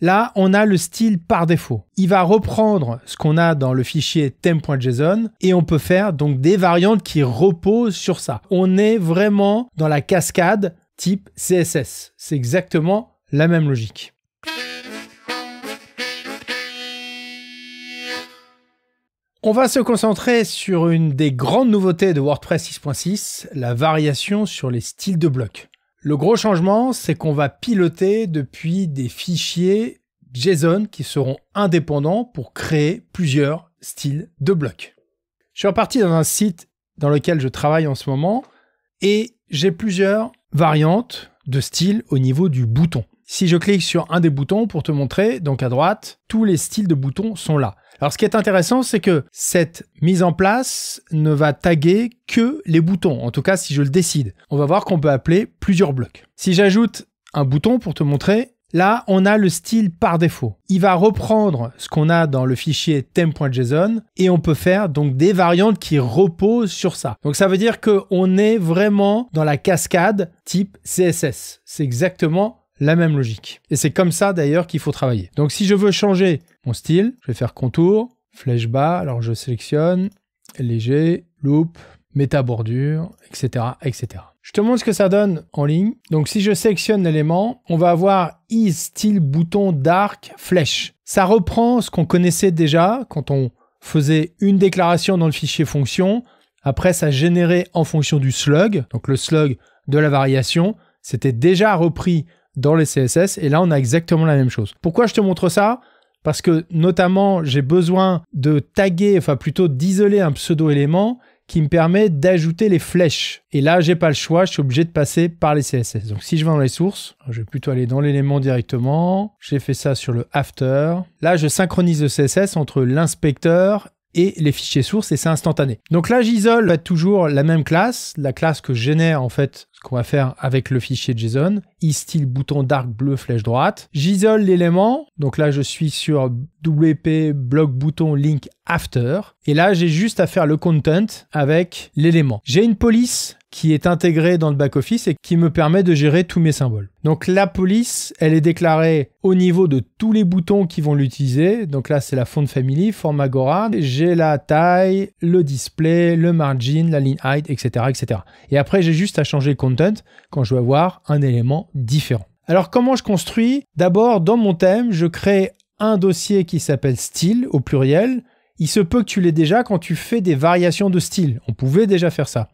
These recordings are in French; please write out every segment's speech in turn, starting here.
Là, on a le style par défaut. Il va reprendre ce qu'on a dans le fichier theme.json et on peut faire donc des variantes qui reposent sur ça. On est vraiment dans la cascade type CSS. C'est exactement la même logique. On va se concentrer sur une des grandes nouveautés de WordPress 6.6, la variation sur les styles de blocs. Le gros changement, c'est qu'on va piloter depuis des fichiers JSON qui seront indépendants pour créer plusieurs styles de blocs. Je suis reparti dans un site dans lequel je travaille en ce moment et j'ai plusieurs variantes de style au niveau du bouton. Si je clique sur un des boutons pour te montrer, donc à droite, tous les styles de boutons sont là. Alors ce qui est intéressant, c'est que cette mise en place ne va taguer que les boutons, en tout cas si je le décide. On va voir qu'on peut appeler plusieurs blocs. Si j'ajoute un bouton pour te montrer, Là, on a le style par défaut. Il va reprendre ce qu'on a dans le fichier theme.json et on peut faire donc des variantes qui reposent sur ça. Donc ça veut dire qu'on est vraiment dans la cascade type CSS. C'est exactement la même logique. Et c'est comme ça d'ailleurs qu'il faut travailler. Donc si je veux changer mon style, je vais faire contour, flèche bas, alors je sélectionne, léger, loop, méta bordure, etc., etc. Je te montre ce que ça donne en ligne. Donc si je sélectionne l'élément, on va avoir is style, bouton, dark, flèche. Ça reprend ce qu'on connaissait déjà quand on faisait une déclaration dans le fichier fonction. Après, ça générait en fonction du slug, donc le slug de la variation. C'était déjà repris dans les CSS. Et là, on a exactement la même chose. Pourquoi je te montre ça Parce que notamment, j'ai besoin de taguer, enfin plutôt d'isoler un pseudo-élément qui me permet d'ajouter les flèches. Et là, j'ai pas le choix, je suis obligé de passer par les CSS. Donc si je vais dans les sources, je vais plutôt aller dans l'élément directement. J'ai fait ça sur le after. Là, je synchronise le CSS entre l'inspecteur et les fichiers sources et c'est instantané. Donc là, j'isole toujours la même classe, la classe que génère en fait, ce qu'on va faire avec le fichier JSON, e-style bouton dark bleu flèche droite. J'isole l'élément, donc là je suis sur WP bloc bouton link after et là j'ai juste à faire le content avec l'élément. J'ai une police qui est intégré dans le back-office et qui me permet de gérer tous mes symboles. Donc la police, elle est déclarée au niveau de tous les boutons qui vont l'utiliser. Donc là, c'est la font family, format-gora. J'ai la taille, le display, le margin, la line height, etc. etc. Et après, j'ai juste à changer le content quand je veux avoir un élément différent. Alors comment je construis D'abord, dans mon thème, je crée un dossier qui s'appelle style au pluriel. Il se peut que tu l'aies déjà quand tu fais des variations de style. On pouvait déjà faire ça.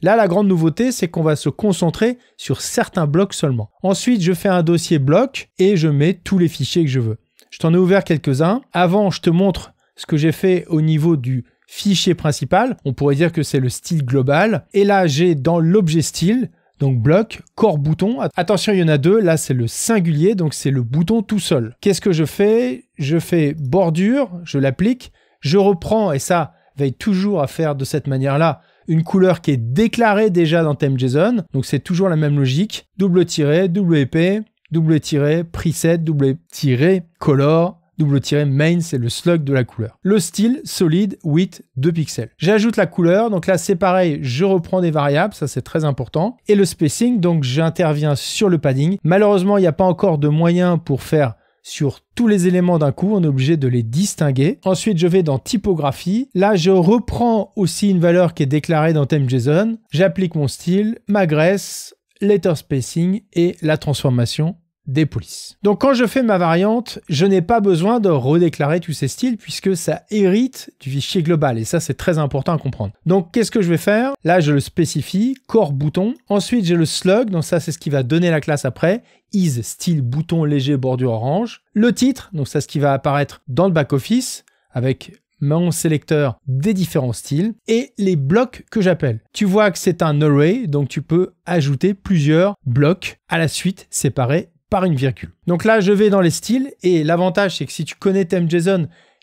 Là, la grande nouveauté, c'est qu'on va se concentrer sur certains blocs seulement. Ensuite, je fais un dossier bloc et je mets tous les fichiers que je veux. Je t'en ai ouvert quelques-uns. Avant, je te montre ce que j'ai fait au niveau du fichier principal. On pourrait dire que c'est le style global. Et là, j'ai dans l'objet style, donc bloc, corps bouton. Attention, il y en a deux. Là, c'est le singulier, donc c'est le bouton tout seul. Qu'est-ce que je fais Je fais bordure, je l'applique, je reprends, et ça, veille toujours à faire de cette manière-là une couleur qui est déclarée déjà dans JSON. Donc c'est toujours la même logique. Double tiré, double épée, double tiré, preset, double tiré, color, double tiré, main, c'est le slug de la couleur. Le style solide 8 2 pixels. J'ajoute la couleur, donc là c'est pareil, je reprends des variables, ça c'est très important. Et le spacing, donc j'interviens sur le padding. Malheureusement, il n'y a pas encore de moyen pour faire sur tous les éléments d'un coup, on est obligé de les distinguer. Ensuite, je vais dans typographie. Là, je reprends aussi une valeur qui est déclarée dans ThemeJSON. J'applique mon style, ma graisse, letter spacing et la transformation des polices. Donc quand je fais ma variante, je n'ai pas besoin de redéclarer tous ces styles puisque ça hérite du fichier global et ça c'est très important à comprendre. Donc qu'est-ce que je vais faire Là je le spécifie, corps bouton. Ensuite j'ai le slug, donc ça c'est ce qui va donner la classe après is style bouton léger bordure orange. Le titre, donc ça ce qui va apparaître dans le back-office avec mon sélecteur des différents styles et les blocs que j'appelle. Tu vois que c'est un array, donc tu peux ajouter plusieurs blocs à la suite séparés par une virgule. Donc là, je vais dans les styles et l'avantage, c'est que si tu connais thème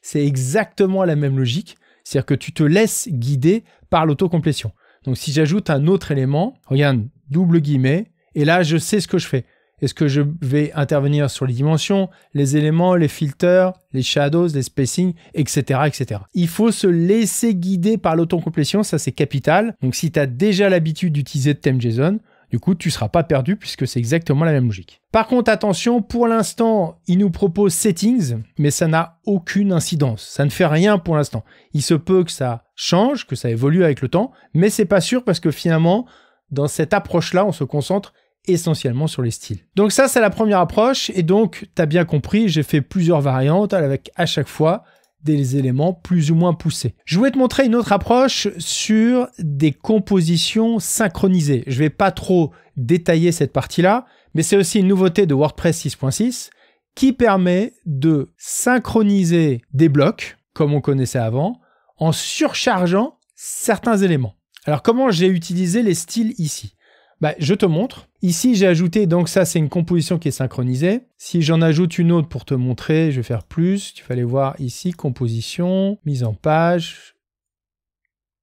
c'est exactement la même logique. C'est-à-dire que tu te laisses guider par l'autocomplétion. Donc si j'ajoute un autre élément, regarde, double guillemet, et là, je sais ce que je fais. Est-ce que je vais intervenir sur les dimensions, les éléments, les filters, les shadows, les spacing, etc. etc. Il faut se laisser guider par l'autocomplétion, ça c'est capital. Donc si tu as déjà l'habitude d'utiliser JSON, du coup, tu ne seras pas perdu puisque c'est exactement la même logique. Par contre, attention, pour l'instant, il nous propose settings, mais ça n'a aucune incidence. Ça ne fait rien pour l'instant. Il se peut que ça change, que ça évolue avec le temps, mais c'est pas sûr parce que finalement, dans cette approche-là, on se concentre essentiellement sur les styles. Donc ça, c'est la première approche, et donc, tu as bien compris, j'ai fait plusieurs variantes avec à chaque fois des éléments plus ou moins poussés. Je voulais te montrer une autre approche sur des compositions synchronisées. Je ne vais pas trop détailler cette partie-là, mais c'est aussi une nouveauté de WordPress 6.6 qui permet de synchroniser des blocs, comme on connaissait avant, en surchargeant certains éléments. Alors comment j'ai utilisé les styles ici bah, Je te montre. Ici, j'ai ajouté, donc ça, c'est une composition qui est synchronisée. Si j'en ajoute une autre pour te montrer, je vais faire plus. Tu fallait voir ici, composition, mise en page.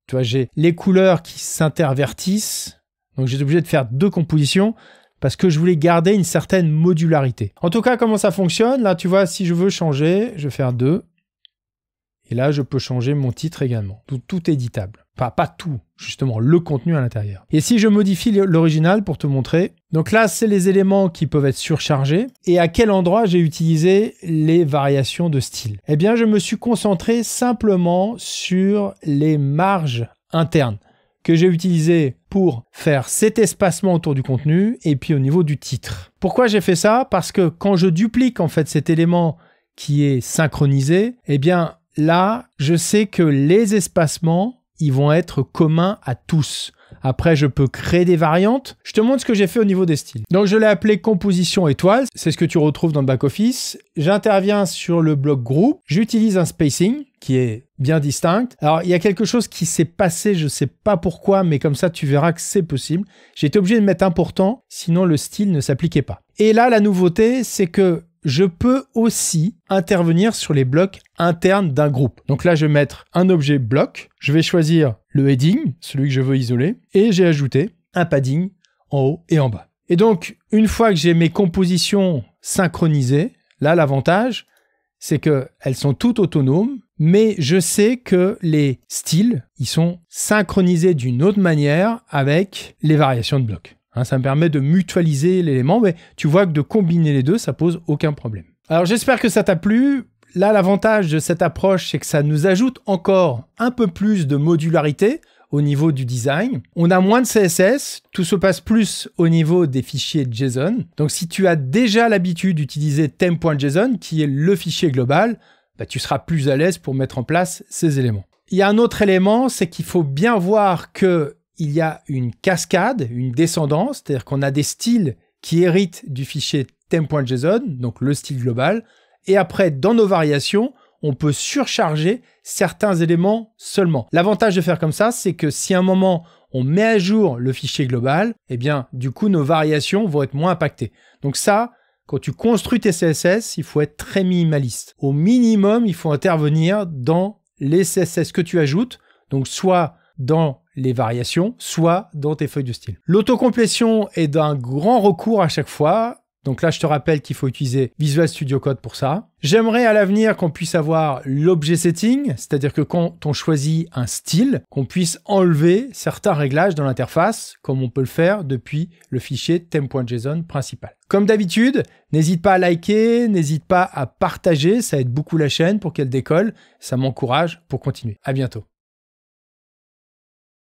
Tu vois, j'ai les couleurs qui s'intervertissent. Donc, été obligé de faire deux compositions parce que je voulais garder une certaine modularité. En tout cas, comment ça fonctionne Là, tu vois, si je veux changer, je vais faire deux. Et là, je peux changer mon titre également. Tout, tout est éditable. Pas, pas tout, justement, le contenu à l'intérieur. Et si je modifie l'original pour te montrer, donc là, c'est les éléments qui peuvent être surchargés et à quel endroit j'ai utilisé les variations de style. Eh bien, je me suis concentré simplement sur les marges internes que j'ai utilisées pour faire cet espacement autour du contenu et puis au niveau du titre. Pourquoi j'ai fait ça Parce que quand je duplique en fait cet élément qui est synchronisé, eh bien là, je sais que les espacements ils vont être communs à tous. Après, je peux créer des variantes. Je te montre ce que j'ai fait au niveau des styles. Donc, je l'ai appelé composition étoile. C'est ce que tu retrouves dans le back-office. J'interviens sur le bloc groupe. J'utilise un spacing qui est bien distinct. Alors, il y a quelque chose qui s'est passé, je ne sais pas pourquoi, mais comme ça, tu verras que c'est possible. J'ai été obligé de mettre important, sinon le style ne s'appliquait pas. Et là, la nouveauté, c'est que je peux aussi intervenir sur les blocs internes d'un groupe. Donc là, je vais mettre un objet bloc, je vais choisir le heading, celui que je veux isoler, et j'ai ajouté un padding en haut et en bas. Et donc, une fois que j'ai mes compositions synchronisées, là, l'avantage, c'est qu'elles sont toutes autonomes, mais je sais que les styles, ils sont synchronisés d'une autre manière avec les variations de blocs. Hein, ça me permet de mutualiser l'élément, mais tu vois que de combiner les deux, ça pose aucun problème. Alors j'espère que ça t'a plu. Là, l'avantage de cette approche, c'est que ça nous ajoute encore un peu plus de modularité au niveau du design. On a moins de CSS, tout se passe plus au niveau des fichiers JSON. Donc si tu as déjà l'habitude d'utiliser theme.json, qui est le fichier global, bah, tu seras plus à l'aise pour mettre en place ces éléments. Il y a un autre élément, c'est qu'il faut bien voir que il y a une cascade, une descendance, c'est-à-dire qu'on a des styles qui héritent du fichier theme.json, donc le style global, et après, dans nos variations, on peut surcharger certains éléments seulement. L'avantage de faire comme ça, c'est que si à un moment on met à jour le fichier global, eh bien, du coup, nos variations vont être moins impactées. Donc ça, quand tu construis tes CSS, il faut être très minimaliste. Au minimum, il faut intervenir dans les CSS que tu ajoutes, donc soit dans les variations, soit dans tes feuilles de style. L'autocomplétion est d'un grand recours à chaque fois. Donc là, je te rappelle qu'il faut utiliser Visual Studio Code pour ça. J'aimerais à l'avenir qu'on puisse avoir l'objet setting, c'est-à-dire que quand on choisit un style, qu'on puisse enlever certains réglages dans l'interface, comme on peut le faire depuis le fichier theme.json principal. Comme d'habitude, n'hésite pas à liker, n'hésite pas à partager, ça aide beaucoup la chaîne pour qu'elle décolle, ça m'encourage pour continuer. À bientôt.